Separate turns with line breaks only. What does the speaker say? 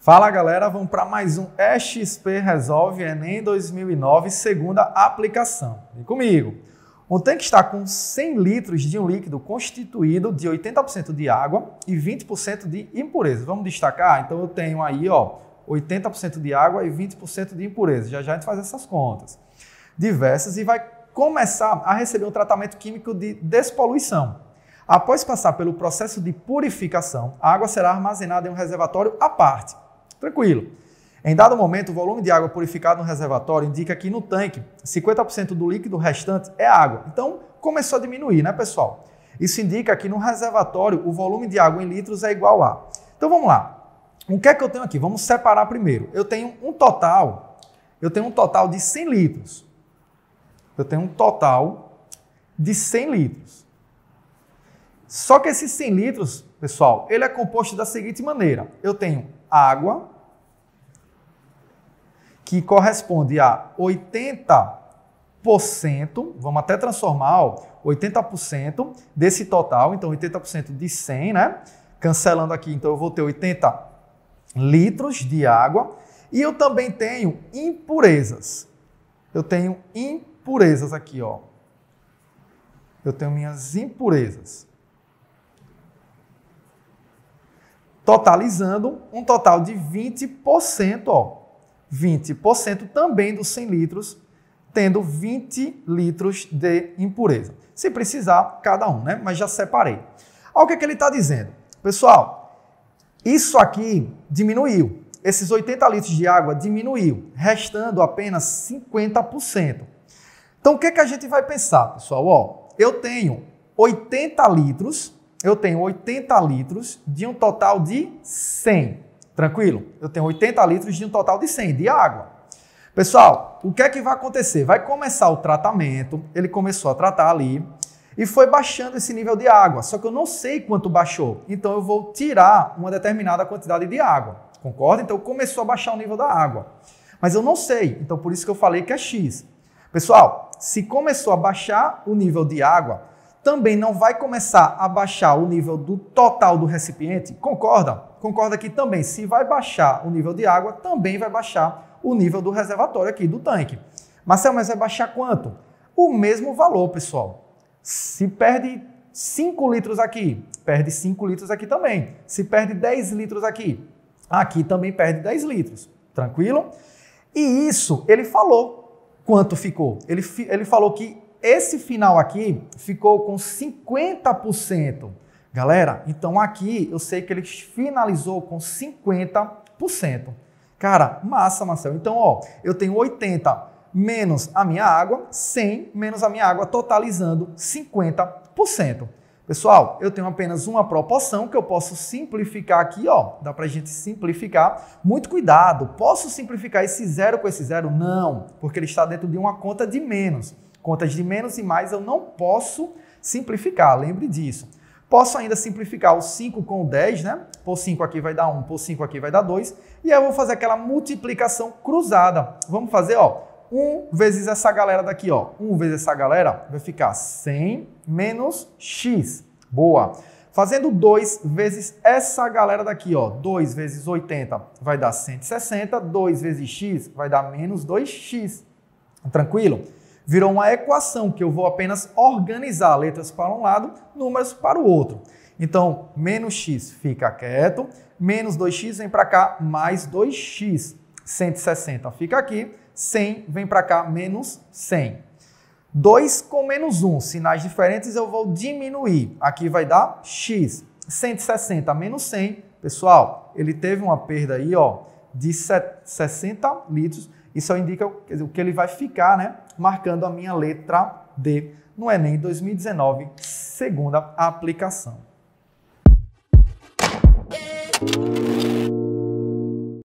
Fala galera, vamos para mais um XP Resolve Enem 2009, segunda aplicação. Vem comigo. O tanque está com 100 litros de um líquido constituído de 80% de água e 20% de impurezas. Vamos destacar? Então eu tenho aí, ó, 80% de água e 20% de impurezas. Já já a gente faz essas contas diversas e vai começar a receber um tratamento químico de despoluição. Após passar pelo processo de purificação, a água será armazenada em um reservatório à parte. Tranquilo. Em dado momento, o volume de água purificada no reservatório indica que no tanque 50% do líquido restante é água. Então, começou a diminuir, né, pessoal? Isso indica que no reservatório o volume de água em litros é igual a. Então, vamos lá. O que é que eu tenho aqui? Vamos separar primeiro. Eu tenho um total, eu tenho um total de 100 litros. Eu tenho um total de 100 litros. Só que esses 100 litros, pessoal, ele é composto da seguinte maneira. Eu tenho água, que corresponde a 80%, vamos até transformar, ó, 80% desse total, então 80% de 100, né? Cancelando aqui, então eu vou ter 80 litros de água. E eu também tenho impurezas. Eu tenho impurezas Impurezas aqui, ó. Eu tenho minhas impurezas. Totalizando um total de 20%, ó. 20% também dos 100 litros, tendo 20 litros de impureza. Se precisar, cada um, né? Mas já separei. Olha o que, é que ele está dizendo. Pessoal, isso aqui diminuiu. Esses 80 litros de água diminuiu, restando apenas 50%. Então, o que, é que a gente vai pensar, pessoal? Ó, eu tenho 80 litros, eu tenho 80 litros de um total de 100. Tranquilo? Eu tenho 80 litros de um total de 100 de água. Pessoal, o que é que vai acontecer? Vai começar o tratamento, ele começou a tratar ali e foi baixando esse nível de água, só que eu não sei quanto baixou, então eu vou tirar uma determinada quantidade de água, concorda? Então começou a baixar o nível da água, mas eu não sei, então por isso que eu falei que é X. Pessoal, se começou a baixar o nível de água, também não vai começar a baixar o nível do total do recipiente? Concorda? Concorda que também, se vai baixar o nível de água, também vai baixar o nível do reservatório aqui do tanque. Marcelo, mas vai baixar quanto? O mesmo valor, pessoal. Se perde 5 litros aqui, perde 5 litros aqui também. Se perde 10 litros aqui, aqui também perde 10 litros. Tranquilo? E isso ele falou quanto ficou? Ele, ele falou que esse final aqui ficou com 50%. Galera, então aqui eu sei que ele finalizou com 50%. Cara, massa, Marcelo. Então, ó, eu tenho 80 menos a minha água, 100 menos a minha água, totalizando 50%. Pessoal, eu tenho apenas uma proporção que eu posso simplificar aqui, ó. Dá pra gente simplificar. Muito cuidado, posso simplificar esse zero com esse zero? Não, porque ele está dentro de uma conta de menos. Contas de menos e mais eu não posso simplificar, lembre disso. Posso ainda simplificar o 5 com o 10, né? Por 5 aqui vai dar 1, por 5 aqui vai dar 2. E aí eu vou fazer aquela multiplicação cruzada. Vamos fazer, ó. 1 vezes essa galera daqui, ó. 1 vezes essa galera vai ficar 100 menos x. Boa. Fazendo 2 vezes essa galera daqui, ó. 2 vezes 80 vai dar 160. 2 vezes x vai dar menos 2x. Tranquilo? Virou uma equação que eu vou apenas organizar letras para um lado, números para o outro. Então, menos x fica quieto, menos 2x vem para cá, mais 2x. 160 fica aqui, 100 vem para cá menos 100. 2 com menos 1, sinais diferentes, eu vou diminuir. Aqui vai dar x. 160 menos 100, pessoal, ele teve uma perda aí, ó, de 60 litros. Isso indica dizer, o que ele vai ficar, né? Marcando a minha letra D no Enem 2019, segunda aplicação.